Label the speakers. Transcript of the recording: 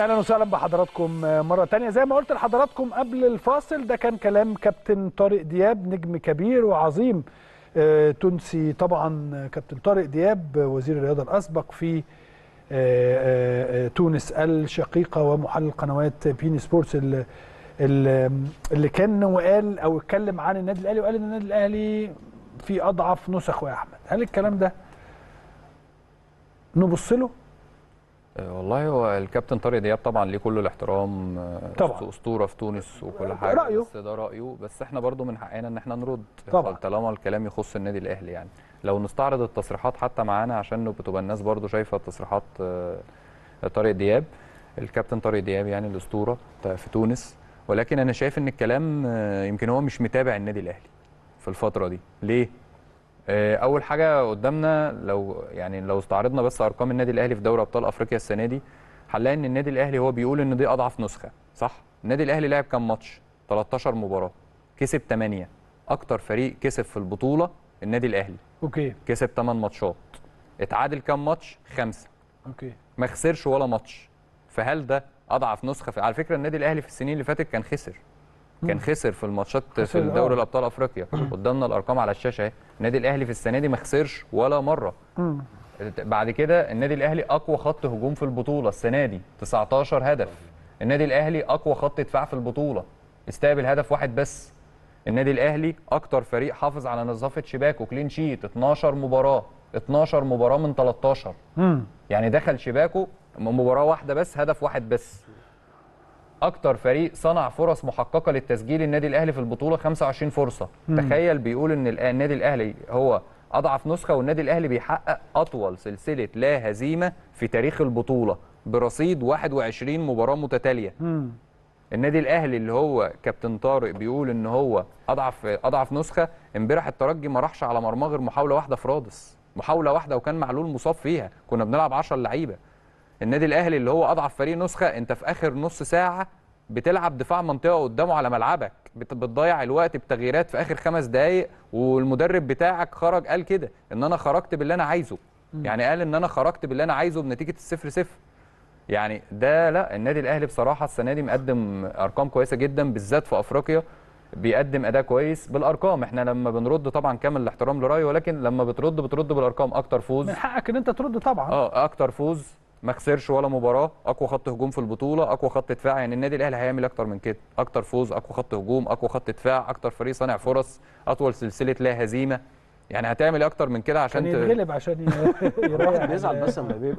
Speaker 1: اهلا وسهلا بحضراتكم مره تانية زي ما قلت لحضراتكم قبل الفاصل ده كان كلام كابتن طارق دياب نجم كبير وعظيم آه، تونسي طبعا كابتن طارق دياب وزير الرياضه الاسبق في آه، آه، تونس الشقيقه ومحلل قنوات بين سبورتس اللي كان وقال او اتكلم عن النادي الاهلي وقال ان النادي الاهلي في اضعف نسخه يا احمد هل الكلام ده
Speaker 2: نبص له والله هو الكابتن طارق دياب طبعا ليه كل الاحترام آه، طبعا اسطوره في تونس وكل حاجه رأيه. بس ده رايه بس احنا برضو من حقنا ان احنا نرد طبعا طالما الكلام يخص النادي الاهلي يعني لو نستعرض التصريحات حتى معانا عشان بتبقى الناس برضو شايفه تصريحات آه، طارق دياب الكابتن طارق دياب يعني الاسطوره في تونس ولكن انا شايف ان الكلام آه، يمكن هو مش متابع النادي الاهلي في الفتره دي ليه آه، اول حاجه قدامنا لو يعني لو استعرضنا بس ارقام النادي الاهلي في دوري ابطال افريقيا السنه دي هنلاقي ان النادي الاهلي هو بيقول ان دي اضعف نسخه صح النادي الاهلي لعب كام ماتش 13 مباراه كسب 8 اكتر فريق كسب في البطوله النادي الاهلي اوكي كسب 8 ماتشات اتعادل كام ماتش خمسة اوكي ما خسرش ولا ماتش فهل ده اضعف نسخه في... على فكره النادي الاهلي في السنين اللي فاتت كان خسر كان خسر في الماتشات في دوري آه. الابطال افريقيا قدامنا الارقام على الشاشه اهي النادي الاهلي في السنه دي ما خسرش ولا مره بعد كده النادي الاهلي اقوى خط هجوم في البطوله السنه دي 19 هدف النادي الاهلي اقوى خط دفاع في البطوله استقبل هدف واحد بس النادي الاهلي اكتر فريق حافظ على نظافه شباكه كلين شيت 12 مباراه 12 مباراه من 13 يعني دخل شباكه مباراه واحده بس هدف واحد بس اكتر فريق صنع فرص محققه للتسجيل النادي الاهلي في البطوله 25 فرصه مم. تخيل بيقول ان النادي الاهلي هو اضعف نسخه والنادي الاهلي بيحقق اطول سلسله لا هزيمه في تاريخ البطوله برصيد 21 مباراه متتاليه مم. النادي الاهلي اللي هو كابتن طارق بيقول ان هو اضعف اضعف نسخه امبارح الترجي ما راحش على مرماه غير محاوله واحده في رادس محاوله واحده وكان معلول مصاب فيها كنا بنلعب 10 لعيبه النادي الاهلي اللي هو اضعف فريق نسخه انت في اخر نص ساعه بتلعب دفاع منطقه قدامه على ملعبك بتضيع الوقت بتغييرات في اخر خمس دقائق والمدرب بتاعك خرج قال كده ان انا خرجت باللي انا عايزه يعني قال ان انا خرجت باللي انا عايزه بنتيجه الصفر صفر يعني ده لا النادي الاهلي بصراحه السنه دي مقدم ارقام كويسه جدا بالذات في افريقيا بيقدم اداء كويس بالارقام احنا لما بنرد طبعا كامل الاحترام لرايه ولكن لما بترد بترد بالارقام اكتر فوز من حقك ان انت ترد طبعا اه اكتر فوز ما خسرش ولا مباراه اقوى خط هجوم في البطوله اقوى خط دفاع يعني النادي الاهلي هيعمل اكتر من كده اكتر فوز اقوى خط هجوم اقوى خط دفاع اكتر فريق صانع فرص اطول سلسله لا هزيمه يعني هتعمل اكتر من كده عشان يتغلب
Speaker 1: عشان الواحد يزعل بس لما بيبقى